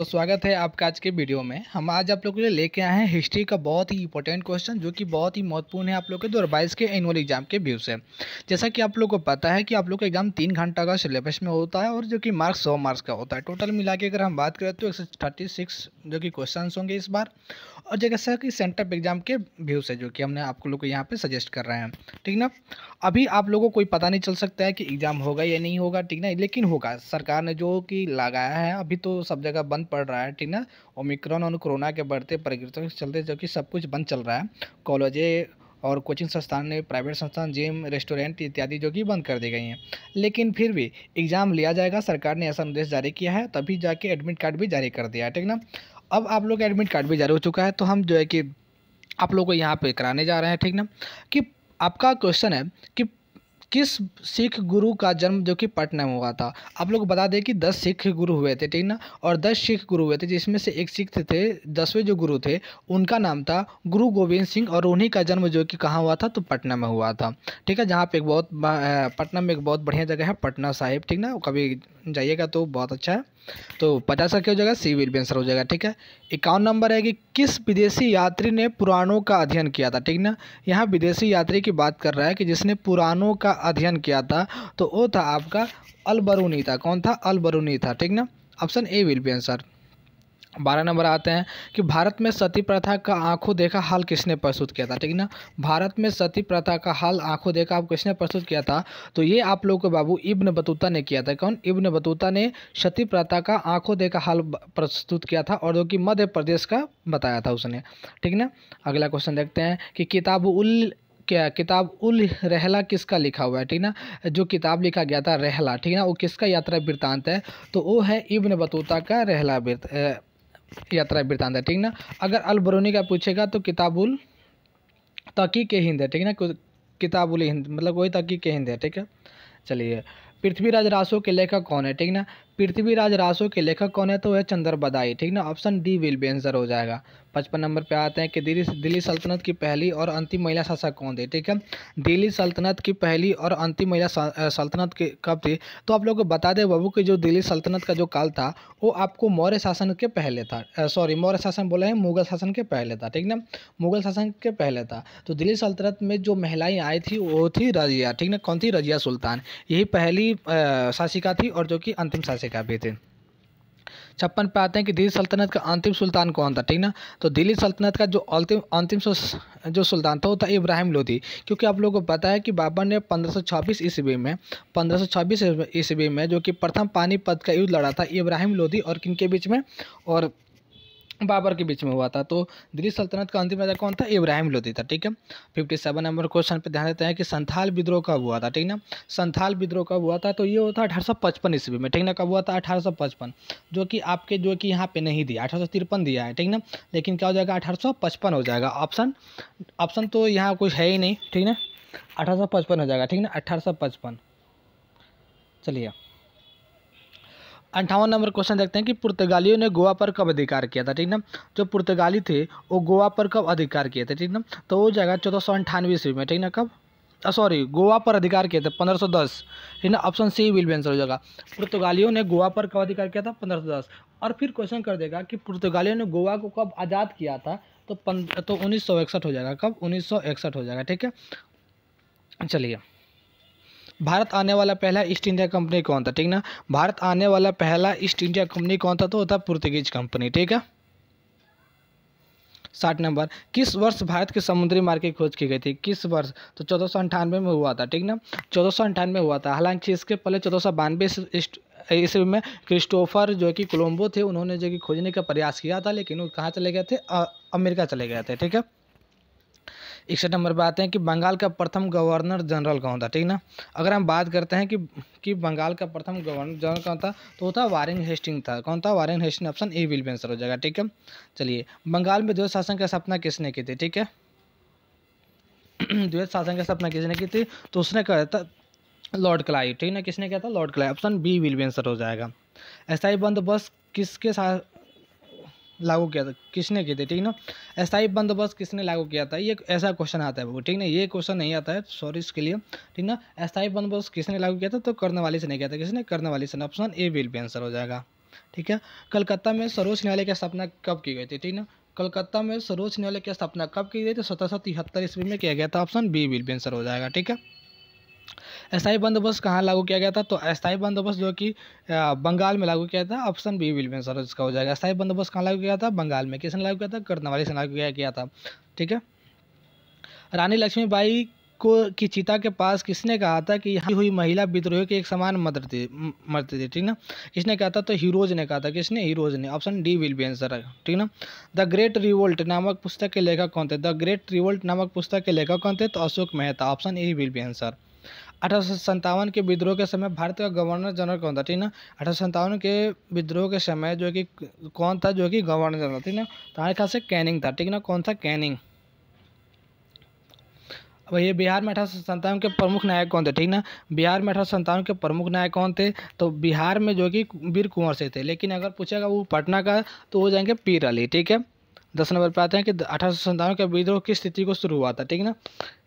तो स्वागत है आपका आज के वीडियो में हम आज आप लोग के लिए लेके आए हैं हिस्ट्री का बहुत ही इंपॉर्टेंट क्वेश्चन जो कि बहुत ही महत्वपूर्ण है आप लोगों के दो बाईस के एनुअल एग्जाम के व्यू से जैसा कि आप लोग को पता है कि आप लोग का एग्जाम तीन घंटा का सिलेबस में होता है और जो कि मार्क्स सौ मार्क्स का होता है टोटल मिला के अगर हम बात करें तो एक जो कि क्वेश्चन होंगे इस बार और जैसा कि सेंटअप एग्जाम के व्यू से जो कि हमने आप लोग को यहाँ पर सजेस्ट कर रहे हैं ठीक ना अभी आप लोगों को कोई पता नहीं चल सकता है कि एग्ज़ाम होगा या नहीं होगा ठीक ना लेकिन होगा सरकार ने जो कि लगाया है अभी तो सब जगह बंद पड़ रहा है ठीक ना ओमिक्रॉन और कोरोना के बढ़ते परिवर्तन के चलते जबकि सब कुछ बंद चल रहा है कॉलेजे और कोचिंग संस्थान ने प्राइवेट संस्थान जिम रेस्टोरेंट इत्यादि जो कि बंद कर दी गई हैं लेकिन फिर भी एग्ज़ाम लिया जाएगा सरकार ने ऐसा निर्देश जारी किया है तभी जाके एडमिट कार्ड भी जारी कर दिया है ठीक ना अब आप लोग का एडमिट कार्ड भी जारी हो चुका है तो हम जो है कि आप लोग को यहाँ पे कराने जा रहे हैं ठीक ना कि आपका क्वेश्चन है कि किस सिख गुरु का जन्म जो कि पटना में हुआ था आप लोग बता दें कि दस सिख गुरु हुए थे ठीक ना और दस सिख गुरु हुए थे जिसमें से एक सिख थे दसवें जो गुरु थे उनका नाम था गुरु गोविंद सिंह और उन्हीं का जन्म जो कि कहाँ हुआ था तो पटना में हुआ था ठीक है जहाँ पे एक बहुत पटना में एक बहुत बढ़िया जगह है पटना साहिब ठीक ना कभी जाइएगा तो बहुत अच्छा है तो पचास का क्या हो जाएगा सी विल भी आंसर हो जाएगा ठीक है इक्यावन नंबर है कि किस विदेशी यात्री ने पुराणों का अध्ययन किया था ठीक ना यहाँ विदेशी यात्री की बात कर रहा है कि जिसने पुराणों का अध्ययन किया था तो वो था आपका अलबरूनी था कौन था अलबरूनी था ठीक ना option A will be answer बारह नंबर आते हैं कि भारत में सती प्रथा का आंखों देखा हाल किसने प्रस्तुत किया था ठीक ना भारत में सती प्रथा का हाल आंखों देखा आप किसने प्रस्तुत किया था तो ये आप लोग के बाबू इब्न बतूता ने किया था कौन इब्न बतूता ने सती प्रथा का आंखों देखा हाल प्रस्तुत किया था और जो कि मध्य प्रदेश का बताया था उसने ठीक ना अगला क्वेश्चन देखते हैं कि किताब उल क्या किताब उल रहला किसका लिखा हुआ है ठीक ना जो किताब लिखा गया था रहला ठीक ना वो किसका यात्रा वृत्तांत है तो वो है इब्न बतूता का रहला यात्रा वृत्तांत है ठीक ना अगर अल बरूनी का पूछेगा तो किताबुल तकी के हिंद है ठीक ना किताबुल हिंद मतलब वही तकी के हिंद है ठीक है चलिए पृथ्वीराज रासो के लेखक कौन है ठीक ना पृथ्वीराज रासो के लेखक कौन है तो है चंद्र बदाई ठीक ना option D will be answer हो जाएगा पचपन नंबर पे आते हैं कि दिल्ली दिल्ली सल्तनत की पहली और अंतिम महिला शासक कौन थी ठीक है दिल्ली सल्तनत की पहली और अंतिम महिला सल्तनत की कब थी तो आप लोग को बता दें बाबू कि जो दिल्ली सल्तनत का जो काल था वो आपको मौर्य शासन के पहले था सॉरी मौर्य शासन बोला है मुगल शासन के पहले था ठीक ना मुगल शासन के पहले था तो दिल्ली सल्तनत में जो महिलाएँ आई थी वो थी रजिया ठीक ना कौन थी रजिया सुल्तान यही पहली शासिका थी और जो कि अंतिम शासिका का भी थे छप्पन पे आते हैं कि दिल्ली सल्तनत का अंतिम सुल्तान कौन था ठीक ना तो दिल्ली सल्तनत का जो अंतिम अंतिम जो सुल्तान था वो था इब्राहिम लोधी क्योंकि आप लोगों को पता है कि बाबर ने 1526 ईस्वी में 1526 ईस्वी में जो कि प्रथम पानीपत का युद्ध लड़ा था इब्राहिम लोधी और किन के बीच में और बाबर के बीच में हुआ था तो दिल्ली सल्तनत का अंतिम राजा कौन था इब्राहिम लोधी था ठीक है फिफ्टी सेवन नंबर क्वेश्चन पे ध्यान देते हैं कि संथाल विद्रोह कब हुआ था ठीक ना संथाल विद्रोह कब हुआ था तो ये होता अठारह सौ पचपन ईस्वी में ठीक ना कब हुआ था अठारह सौ पचपन जो कि आपके जो कि यहाँ पे नहीं दिया अठारह सौ तिरपन दिया है ठीक ना लेकिन क्या हो जाएगा अठारह सौ पचपन हो जाएगा ऑप्शन ऑप्शन तो यहाँ कुछ है ही नहीं ठीक ना अठारह सौ पचपन हो जाएगा ठीक ना अठारह सौ पचपन चलिए अंठावन नंबर क्वेश्चन देखते हैं कि पुर्तगालियों ने गोवा पर कब अधिकार किया था ठीक ना जो पुर्तगाली थे वो गोवा पर कब अधिकार किए थे ठीक ना तो वो जाएगा चौदह सौ अंठानवे ईस्वी में ठीक ना कब सॉरी गोवा पर अधिकार किए थे पंद्रह सौ दस ठीक ना option C will be answer हो जाएगा पुर्तगालियों ने गोवा पर कब अधिकार किया था पंद्रह सौ दस और फिर क्वेश्चन कर देगा कि पुर्तगालियों ने गोवा को कब आज़ाद किया था तो पन तो उन्नीस हो जाएगा कब उन्नीस हो जाएगा ठीक है चलिए भारत आने वाला पहला ईस्ट इंडिया कंपनी कौन था ठीक ना भारत आने वाला पहला ईस्ट इंडिया कंपनी कौन था तो होता पुर्तगीज कंपनी ठीक है साठ नंबर किस वर्ष भारत के समुद्री मार्ग की खोज की गई थी किस वर्ष तो चौदह सौ अंठानवे में हुआ था ठीक ना चौदह सौ अंठानवे हुआ था हालांकि इसके पहले चौदह सौ बानवे ईस्वी में क्रिस्टोफर जो कि कोलम्बो थे उन्होंने जो कि खोजने का प्रयास किया था लेकिन वो कहाँ चले गए थे अमेरिका चले गए थे ठीक है इकसठ नंबर आते हैं कि बंगाल का प्रथम गवर्नर जनरल कौन था ठीक ना अगर हम बात करते हैं कि कि बंगाल का प्रथम गवर्नर जनरल कौन था तो वो था वारेन हेस्टिंग था कौन था Warren Hastings option A will में हो जाएगा ठीक है चलिए बंगाल में द्वैत शासन का स्थापना किसने की थी ठीक है द्वैत शासन का स्थापना किसने की थी तो उसने कहा था लॉर्ड क्लाई ठीक ना किसने कहा था Lord Clive option B will be answer हो जाएगा ही बंदोबस्त किसके साथ लागू किया था किसने किए थे ठीक ना अस्थायी बंदोबस्त किसने लागू किया था ये ऐसा क्वेश्चन आता है वो ठीक ना ये क्वेश्चन नहीं आता है सॉरी इसके लिए ठीक ना अस्थायी बंदोबस्त किसने लागू किया था तो वाले से नहीं किया था किसने वाले से option A will be answer हो जाएगा ठीक है कलकत्ता में सर्वोच्च न्यायालय की स्थापना कब की गई थी ठीक ना कलकत्ता में सर्वोच्च न्यायालय की स्थापना कब की गई थी सत्रह सौ तिहत्तर ईस्वी में किया गया था option B will be answer हो जाएगा ठीक है अस्थायी बंदोबस्त कहाँ लागू किया गया था तो अस्थायी बंदोबस्त जो कि बंगाल में लागू किया था ऑप्शन बी विल में सर इसका हो जाएगा अस्थायी बंदोबस्त कहाँ लागू किया था बंगाल में किसने लागू किया था कर्नवाली से लागू किया गया था ठीक है रानी लक्ष्मीबाई को की चिता के पास किसने कहा था कि यहाँ हुई महिला विद्रोह के एक समान थी मरती थी ठीक ना किसने कहा था तो हीरोज ने कहा था किसने हीरोज ने option D will be answer है ठीक ना द ग्रेट रिवोल्ट नामक पुस्तक के लेखक कौन थे द ग्रेट रिवोल्ट नामक पुस्तक के लेखक कौन थे तो Ashok Mehta option A will be answer अठारह के विद्रोह के समय भारत का गवर्नर जनरल कौन था ठीक ना अठारह के विद्रोह के समय जो कि कौन था जो कि गवर्नर जनरल ठीक ना तो हमारे ख्याल से कैनिंग था ठीक ना कौन था कैनिंग भैया बिहार में अठारह सौ के प्रमुख नायक कौन थे ठीक ना बिहार में अठारह सौ के प्रमुख नायक कौन थे तो बिहार में जो कि वीर कुंवर से थे लेकिन अगर पूछेगा वो पटना का तो वो जाएंगे पीर अली ठीक है दस नंबर पर आते हैं कि अठारह सौ के विद्रोह की स्थिति को शुरू हुआ था ठीक ना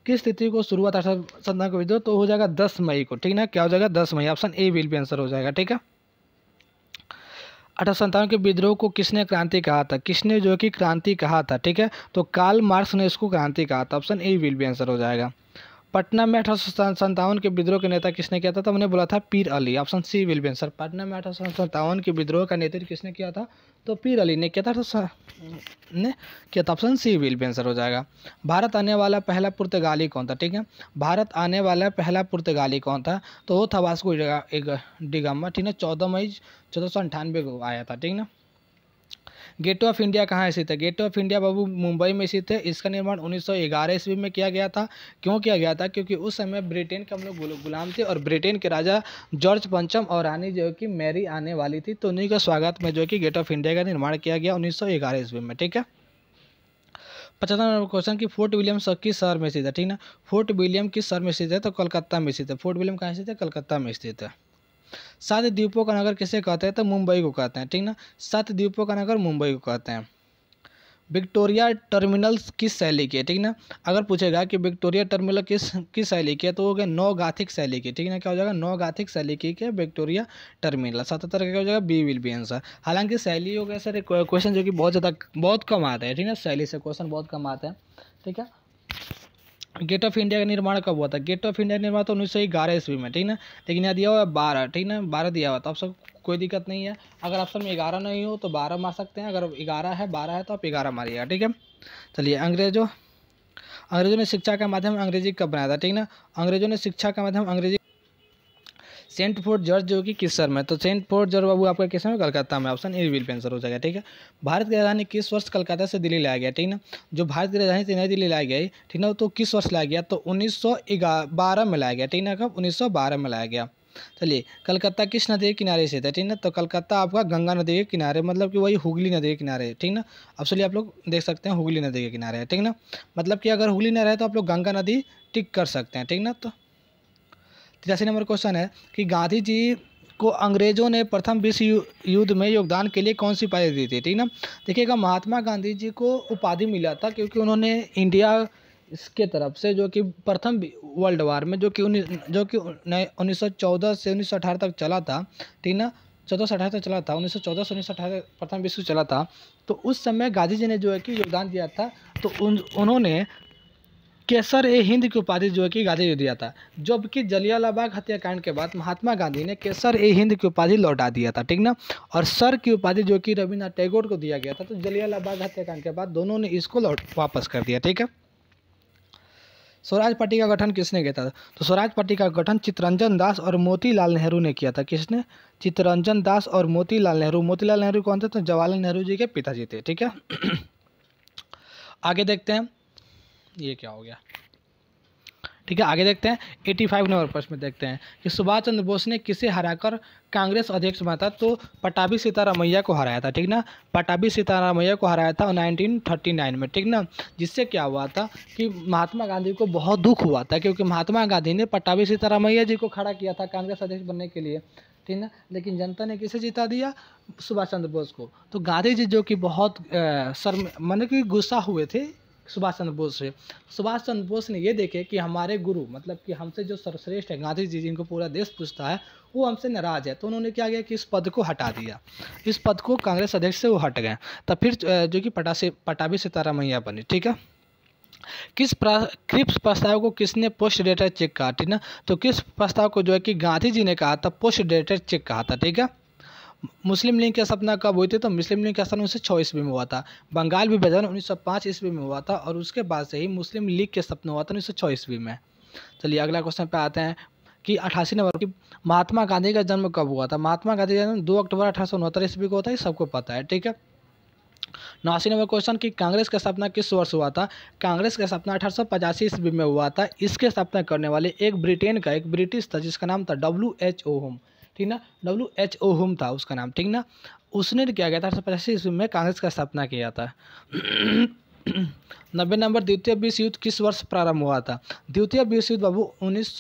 किस तिथि को शुरुआत अनुसंधान को विद्रोह तो हो जाएगा दस मई को ठीक ना क्या हो जाएगा दस मई option A will be answer हो जाएगा ठीक है अठारह संतावन के विद्रोह को किसने क्रांति कहा था किसने जो कि क्रांति कहा था ठीक है तो कार्ल मार्क्स ने इसको क्रांति कहा था option A will be answer हो जाएगा पटना में अठारह के विद्रोह के नेता किसने किया था तो हमने बोला था Pir Ali option C will be sir Patna में अठारह के विद्रोह का नेतृत्व किसने किया था तो पीर अली ने किया था तो ने किया था option C will be sir हो जाएगा भारत आने वाला पहला पुर्तगाली कौन था ठीक है भारत आने वाला पहला पुर्तगाली कौन था तो वो था वास्को डिगामा ठीक है चौदह मई चौदह को आया था ठीक ना गेटवे ऑफ इंडिया कहाँ स्थित है गेट ऑफ इंडिया बाबू मुंबई में स्थित है इसका निर्माण उन्नीस सौ ईस्वी में किया गया था क्यों किया गया था क्योंकि उस समय ब्रिटेन के हम लोग गुलाम थे और ब्रिटेन के राजा जॉर्ज पंचम और रानी जो कि मैरी आने वाली थी तो उन्हीं का स्वागत में जो कि गेट ऑफ इंडिया का निर्माण किया गया उन्नीस सौ ईस्वी में ठीक है पचहत्तर नंबर क्वेश्चन कि फोर्ट विलियम किस शहर में स्थित है ठीक ना फोर्ट विलियम किस शहर में स्थित है तो कलकत्ता में स्थित है फोर्ट विलियम कहाँ स्थित है कलकत्ता में स्थित है सात द्वीपों का नगर किसे कहते हैं तो मुंबई को कहते हैं ठीक ना सात द्वीपों का नगर मुंबई को कहते हैं विक्टोरिया टर्मिनल्स किस शैली की है ठीक ना अगर पूछेगा कि विक्टोरिया टर्मिनल किस किस शैली की है तो वो क्या नौ गाथिक शैली की ठीक ना क्या हो जाएगा नौ गाथिक शैली की है विक्टोरिया टर्मिनल सतहत्तर का क्या हो जाएगा बी विल बी आंसर हालांकि शैली हो गया सर क्वेश्चन जो कि बहुत ज़्यादा बहुत कम आते हैं ठीक ना शैली से क्वेश्चन बहुत कम आते हैं ठीक है गेट ऑफ इंडिया का निर्माण कब हुआ था गेट ऑफ इंडिया निर्माण तो उन्नीस सौ ग्यारह ईस्वी में ठीक ना लेकिन यहाँ दिया हुआ है बारह ठीक ना बारह दिया हुआ था तो आप सब कोई दिक्कत नहीं है अगर ऑप्शन में ग्यारह नहीं हो तो बारह मार सकते हैं अगर ग्यारह है बारह है तो आप ग्यारह मारिएगा ठीक है चलिए अंग्रेजों अंग्रेजों ने शिक्षा का माध्यम अंग्रेजी कब बनाया था ठीक ना अंग्रेजों ने शिक्षा का माध्यम अंग्रेजी सेंट फोर्ट जॉर्ज जो कि किस शहर में तो सेंट फोर्ट जॉर्ज बाबू आपका किस में कलकत्ता में ऑप्शन ए बिल्प आंसर हो जाएगा ठीक है भारत की राजधानी किस वर्ष कलकत्ता से दिल्ली लाया गया ठीक ना जो भारत की राजधानी से नई दिल्ली लाई गई ठीक ना तो किस वर्ष लाया गया तो उन्नीस में लाया गया ठीक ना कब उन्नीस में लाया गया चलिए कलकत्ता किस नदी के किनारे से था ठीक ना तो कलकत्ता आपका गंगा नदी के किनारे मतलब कि वही हुगली नदी के किनारे है ठीक ना अब चलिए आप लोग देख सकते हैं हुगली नदी के किनारे है ठीक ना मतलब कि अगर हुगली न रहे तो आप लोग गंगा नदी टिक कर सकते हैं ठीक ना तो तिरासी नंबर क्वेश्चन है कि गांधी जी को अंग्रेजों ने प्रथम विश्व युद्ध में योगदान के लिए कौन सी उपाधि दी थी ठीक ना देखिएगा महात्मा गांधी जी को उपाधि मिला था क्योंकि उन्होंने इंडिया इसके तरफ से जो कि प्रथम वर्ल्ड वार में जो कि उन्नीस जो कि उन्नीस सौ चौदह से उन्नीस सौ अठारह तक चला था ठीक ना चौदह सौ अठारह तक चला था उन्नीस सौ चौदह से उन्नीस सौ अठारह प्रथम विश्व चला था तो उस समय गांधी जी ने जो है कि योगदान दिया था तो उन उन्होंने केसर ए हिंद की उपाधि जो है कि गांधी को दिया था जबकि जलियालाबाग हत्याकांड के बाद महात्मा गांधी ने केसर ए हिंद की उपाधि लौटा दिया था ठीक ना और सर की उपाधि जो कि रविन्द्रनाथ टैगोर को दिया गया था तो जलियालाबाग हत्याकांड के बाद दोनों ने इसको लौट वापस कर दिया ठीक है स्वराज पार्टी का गठन किसने किया था तो स्वराज पार्टी का गठन चित्रंजन दास और मोतीलाल नेहरू ने किया था किसने चित्रंजन दास और मोतीलाल नेहरू मोतीलाल नेहरू कौन थे तो जवाहरलाल नेहरू जी के पिताजी थे ठीक है आगे देखते हैं ये क्या हो गया ठीक है आगे देखते हैं 85 नंबर प्रश्न में देखते हैं कि सुभाष चंद्र बोस ने किसे हराकर कांग्रेस अध्यक्ष बना था तो पटाभी सीतारामैया को हराया था ठीक ना पटाभी सीतारामैया को हराया था 1939 में ठीक ना जिससे क्या हुआ था कि महात्मा गांधी को बहुत दुख हुआ था क्योंकि महात्मा गांधी ने पटाभी सीतारामैया जी को खड़ा किया था कांग्रेस अध्यक्ष बनने के लिए ठीक ना लेकिन जनता ने किसे जिता दिया सुभाष चंद्र बोस को तो गांधी जी जो कि बहुत शर्म मन मतलब की गुस्सा हुए थे सुभाष चंद्र बोस से सुभाष चंद्र बोस ने ये देखे कि हमारे गुरु मतलब कि हमसे जो सर्वश्रेष्ठ है गांधी जी जिनको पूरा देश पूछता है वो हमसे नाराज़ है तो उन्होंने क्या किया कि इस पद को हटा दिया इस पद को कांग्रेस अध्यक्ष से वो हट गए तब फिर जो कि पटा से पटाभी सीतारामैया बनी ठीक है किस क्रिप्स प्रस्ताव को किसने पोस्ट डेटर चेक कहा ठीक ना तो किस प्रस्ताव को जो है कि गांधी जी ने कहा था पोस्ट डेटर चेक कहा था ठीक है मुस्लिम लीग का स्थापना कब हुई थी तो मुस्लिम लीग का स्थापना उन्नीस सौ ईस्वी में हुआ था बंगाल विभाजन उन्नीस सौ पाँच ईस्वी में हुआ था और उसके बाद से ही मुस्लिम लीग के स्थापना हुआ था उन्नीस सौ ईस्वी में चलिए अगला क्वेश्चन पे आते हैं कि अठासी नंबर की महात्मा गांधी का जन्म कब हुआ था महात्मा गांधी का जन्म दो अक्टूबर अठारह सौ उनहत्तर ईस्वी को होता है सबको पता है ठीक है नवासी नंबर क्वेश्चन कि कांग्रेस का स्थापना किस वर्ष हुआ था कांग्रेस का स्थापना अठारह सौ पचासी ईस्वी में हुआ था इसके स्थापना करने वाले एक ब्रिटेन का एक ब्रिटिश था जिसका नाम था डब्ल्यू एच ओ होम ठीक ना डब्ल्यू एच ओ होम था उसका नाम ठीक ना उसने तो क्या किया था अठारह सौ ईस्वी में कांग्रेस का स्थापना किया था नब्बे नंबर द्वितीय विश्व युद्ध किस वर्ष प्रारंभ हुआ था द्वितीय विश्व युद्ध बाबू उन्नीस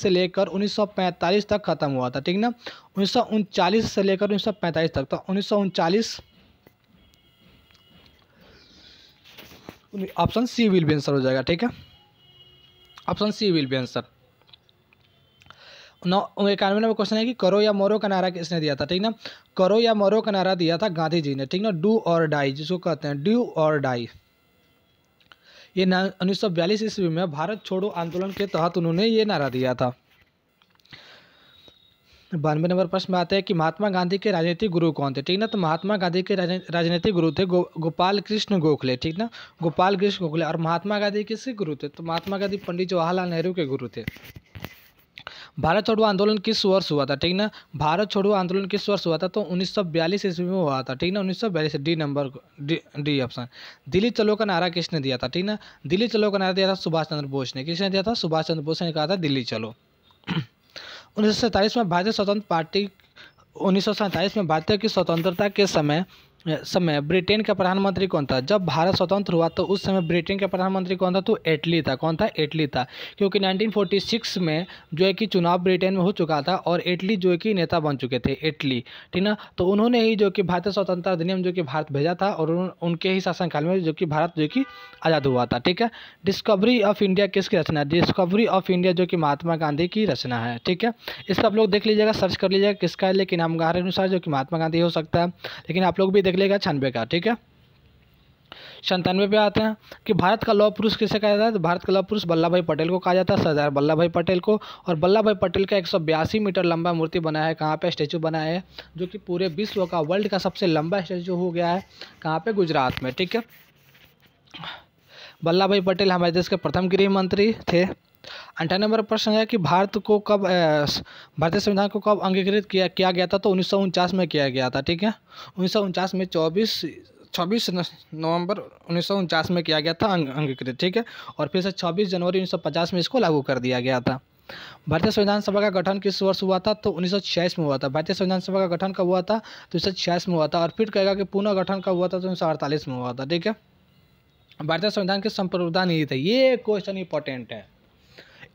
से लेकर 1945 तक खत्म हुआ था ठीक ना उन्नीस से लेकर 1945 तक तो उन्नीस option C will be answer हो जाएगा ठीक है option C will be answer नौ इक्यानवे नंबर क्वेश्चन है कि करो या मोरो का नारा किसने दिया था ठीक ना करो या मोरो का नारा दिया था गांधी जी ने ठीक ना डू और डाई जिसको कहते हैं डू और डाई ये उन्नीस सौ बयालीस ईस्वी में भारत छोड़ो आंदोलन के तहत उन्होंने ये नारा दिया था बानवे नंबर प्रश्न में आते हैं कि महात्मा गांधी के राजनीतिक गुरु कौन थे ठीक ना तो महात्मा गांधी के राजनीतिक गुरु थे गो, गोपाल कृष्ण गोखले ठीक ना गोपाल कृष्ण गोखले और महात्मा गांधी किसके गुरु थे तो महात्मा गांधी पंडित जवाहरलाल नेहरू के गुरु थे भारत छोड़ो आंदोलन किस वर्ष हुआ था ठीक ना भारत छोड़ो आंदोलन किस वर्ष हुआ था तो 1942 ईस्वी में हुआ था ठीक ना 1942 D number D D option Delhi चलो का नारा किसने दिया था ठीक ना दिल्ली चलो का नारा दिया था सुभाष चंद्र बोस ने किसने दिया था सुभाष चंद्र बोस ने कहा था दिल्ली चलो उन्नीस में भारतीय स्वतंत्र पार्टी उन्नीस में भारतीय की स्वतंत्रता के समय समय ब्रिटेन का प्रधानमंत्री कौन था जब भारत स्वतंत्र हुआ तो उस समय ब्रिटेन का प्रधानमंत्री कौन था तो एटली था कौन था एटली था क्योंकि 1946 में जो है कि चुनाव ब्रिटेन में हो चुका था और एटली जो है कि नेता बन चुके थे एटली ठीक ना तो उन्होंने ही जो कि भारतीय स्वतंत्रता अधिनियम जो कि भारत भेजा था और उनके ही शासनकाल में जो कि भारत जो कि आज़ाद हुआ था ठीक है डिस्कवरी ऑफ इंडिया किसकी रचना है डिस्कवरी ऑफ इंडिया जो कि महात्मा गांधी की रचना है ठीक है इसका आप लोग देख लीजिएगा सर्च कर लीजिएगा किसका है लेकिन हम गारे अनुसार जो कि महात्मा गांधी हो सकता है लेकिन आप लोग भी देख निकलेगा छानबे का ठीक है संतानवे पे आते हैं कि भारत का लौह पुरुष किसे कहा जाता है तो भारत का लौह पुरुष वल्लभ भाई पटेल को कहा जाता है सरदार वल्लभ भाई पटेल को और वल्लभ भाई पटेल का एक मीटर लंबा मूर्ति बनाया है कहाँ पे स्टैचू बनाया है जो कि पूरे विश्व का वर्ल्ड का सबसे लंबा स्टैचू हो गया है कहाँ पे गुजरात में ठीक है वल्लभ भाई पटेल हमारे देश के प्रथम गृह मंत्री थे अंठानवे नंबर प्रश्न है कि भारत को कब भारतीय संविधान को कब अंगीकृत किया किया गया था तो उन्नीस में किया गया था ठीक है उन्नीस में 24 छब्बीस नवंबर उन्नीस में किया गया था अंगीकृत ठीक है और फिर से 26 जनवरी 1950 में इसको लागू कर दिया गया था भारतीय संविधान सभा का गठन किस वर्ष हुआ था तो उन्नीस में हुआ था भारतीय संविधान सभा का गठन कब हुआ था तो उन्नीस में हुआ था और फिर कहेगा कि पुनः गठन कब हुआ था तो उन्नीस में हुआ था ठीक है भारतीय संविधान के संप्रदान यही थे ये क्वेश्चन इंपॉर्टेंट है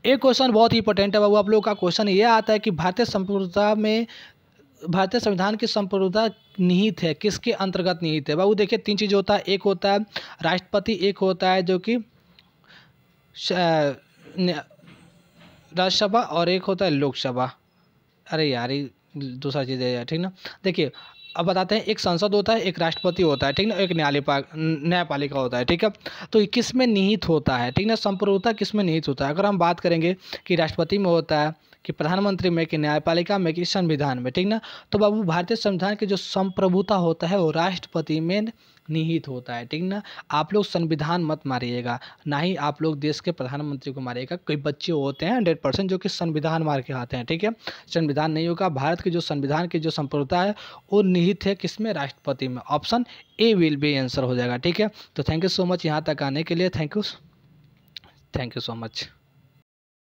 एक क्वेश्चन बहुत ही इंपॉर्टेंट है बाबू आप लोगों का क्वेश्चन ये आता है कि भारतीय संप्रदाय में भारतीय संविधान की संप्रदा निहित है किसके अंतर्गत निहित है बाबू देखिए तीन चीज़ होता है एक होता है राष्ट्रपति एक होता है जो कि राज्यसभा और एक होता है लोकसभा अरे यार दूसरा चीज़ है यार ठीक ना देखिए अब बताते हैं एक संसद होता है एक राष्ट्रपति होता है ठीक ना एक न्यायपाल न्यायपालिका होता है ठीक है तो किस में निहित होता है ठीक ना संप्रभुता किस में निहित होता है अगर हम बात करेंगे कि राष्ट्रपति में होता है कि प्रधानमंत्री में कि न्यायपालिका में कि संविधान में ठीक ना तो बाबू भारतीय संविधान के जो संप्रभुता होता है वो राष्ट्रपति में निहित होता है ठीक ना आप लोग संविधान मत मारिएगा ना ही आप लोग देश के प्रधानमंत्री को मारिएगा कई बच्चे होते हैं हंड्रेड परसेंट जो कि संविधान मार के आते हैं ठीक है संविधान नहीं होगा भारत के जो संविधान की जो संप्रभुता है वो निहित है किसमें राष्ट्रपति में option A will be answer हो जाएगा ठीक है तो थैंक यू सो मच यहाँ तक आने के लिए thank you thank you so much